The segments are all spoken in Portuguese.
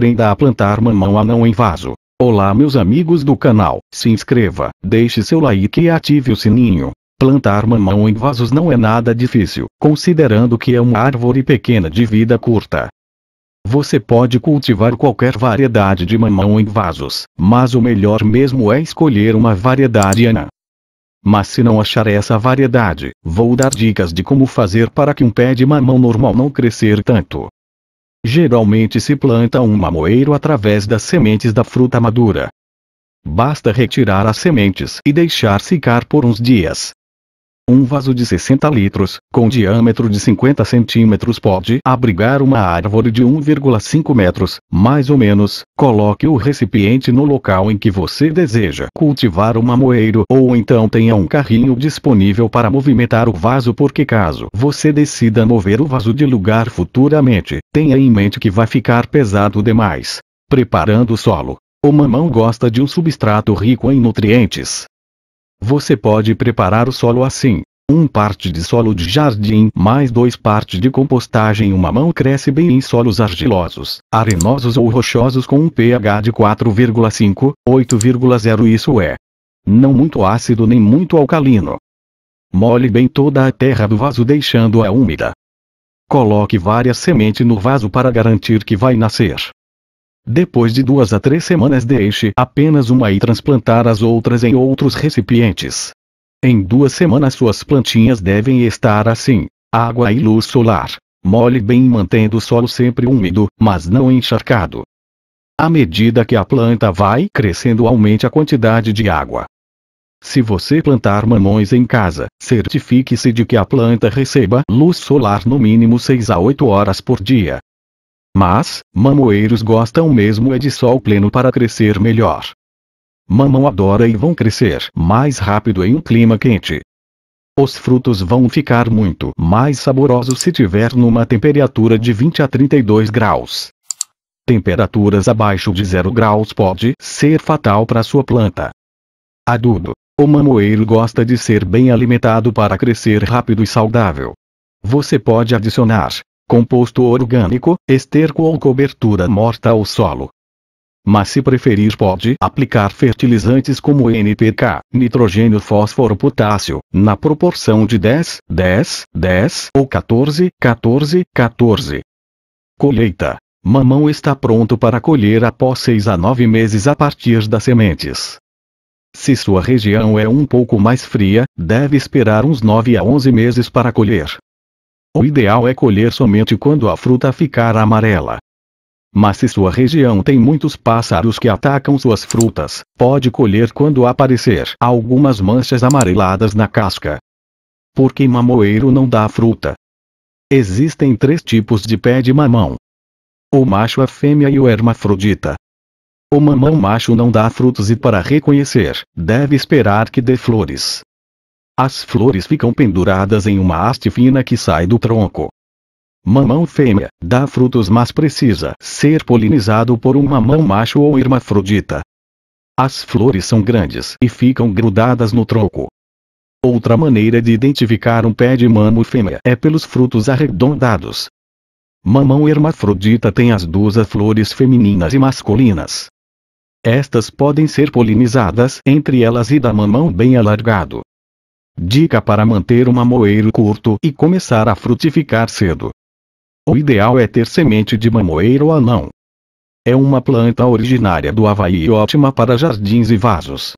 aprenda a plantar mamão a não em vaso. Olá meus amigos do canal, se inscreva, deixe seu like e ative o sininho. Plantar mamão em vasos não é nada difícil, considerando que é uma árvore pequena de vida curta. Você pode cultivar qualquer variedade de mamão em vasos, mas o melhor mesmo é escolher uma variedade ana. Mas se não achar essa variedade, vou dar dicas de como fazer para que um pé de mamão normal não crescer tanto. Geralmente se planta um mamoeiro através das sementes da fruta madura. Basta retirar as sementes e deixar secar por uns dias. Um vaso de 60 litros, com diâmetro de 50 centímetros pode abrigar uma árvore de 1,5 metros, mais ou menos. Coloque o recipiente no local em que você deseja cultivar o mamoeiro ou então tenha um carrinho disponível para movimentar o vaso porque caso você decida mover o vaso de lugar futuramente, tenha em mente que vai ficar pesado demais. Preparando o solo. O mamão gosta de um substrato rico em nutrientes. Você pode preparar o solo assim. Um parte de solo de jardim mais dois parte de compostagem. Uma mão cresce bem em solos argilosos, arenosos ou rochosos com um pH de 4,5, 8,0 isso é. Não muito ácido nem muito alcalino. Mole bem toda a terra do vaso deixando-a úmida. Coloque várias sementes no vaso para garantir que vai nascer. Depois de duas a três semanas deixe apenas uma e transplantar as outras em outros recipientes. Em duas semanas suas plantinhas devem estar assim, água e luz solar, mole bem mantendo o solo sempre úmido, mas não encharcado. À medida que a planta vai crescendo aumente a quantidade de água. Se você plantar mamões em casa, certifique-se de que a planta receba luz solar no mínimo 6 a 8 horas por dia, mas, mamoeiros gostam mesmo é de sol pleno para crescer melhor. Mamão adora e vão crescer mais rápido em um clima quente. Os frutos vão ficar muito mais saborosos se tiver numa temperatura de 20 a 32 graus. Temperaturas abaixo de 0 graus pode ser fatal para sua planta. Adudo, O mamoeiro gosta de ser bem alimentado para crescer rápido e saudável. Você pode adicionar composto orgânico, esterco ou cobertura morta ao solo. Mas se preferir pode aplicar fertilizantes como NPK, nitrogênio fósforo potássio, na proporção de 10, 10, 10 ou 14, 14, 14. Colheita. Mamão está pronto para colher após 6 a 9 meses a partir das sementes. Se sua região é um pouco mais fria, deve esperar uns 9 a 11 meses para colher. O ideal é colher somente quando a fruta ficar amarela. Mas se sua região tem muitos pássaros que atacam suas frutas, pode colher quando aparecer algumas manchas amareladas na casca. Porque mamoeiro não dá fruta. Existem três tipos de pé de mamão. O macho, a fêmea e o hermafrodita. O mamão macho não dá frutos e para reconhecer, deve esperar que dê flores. As flores ficam penduradas em uma haste fina que sai do tronco. Mamão fêmea, dá frutos mas precisa ser polinizado por um mamão macho ou hermafrodita. As flores são grandes e ficam grudadas no tronco. Outra maneira de identificar um pé de mamão fêmea é pelos frutos arredondados. Mamão hermafrodita tem as duas flores femininas e masculinas. Estas podem ser polinizadas entre elas e da mamão bem alargado. Dica para manter um mamoeiro curto e começar a frutificar cedo. O ideal é ter semente de mamoeiro anão. É uma planta originária do Havaí e ótima para jardins e vasos.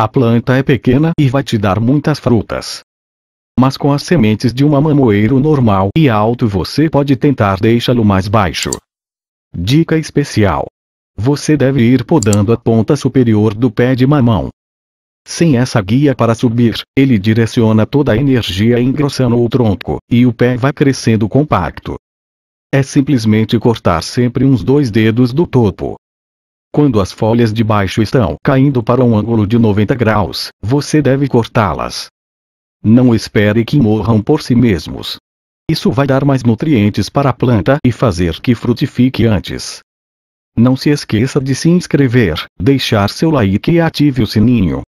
A planta é pequena e vai te dar muitas frutas. Mas com as sementes de um mamoeiro normal e alto você pode tentar deixá-lo mais baixo. Dica especial. Você deve ir podando a ponta superior do pé de mamão. Sem essa guia para subir, ele direciona toda a energia engrossando o tronco, e o pé vai crescendo compacto. É simplesmente cortar sempre uns dois dedos do topo. Quando as folhas de baixo estão caindo para um ângulo de 90 graus, você deve cortá-las. Não espere que morram por si mesmos. Isso vai dar mais nutrientes para a planta e fazer que frutifique antes. Não se esqueça de se inscrever, deixar seu like e ative o sininho.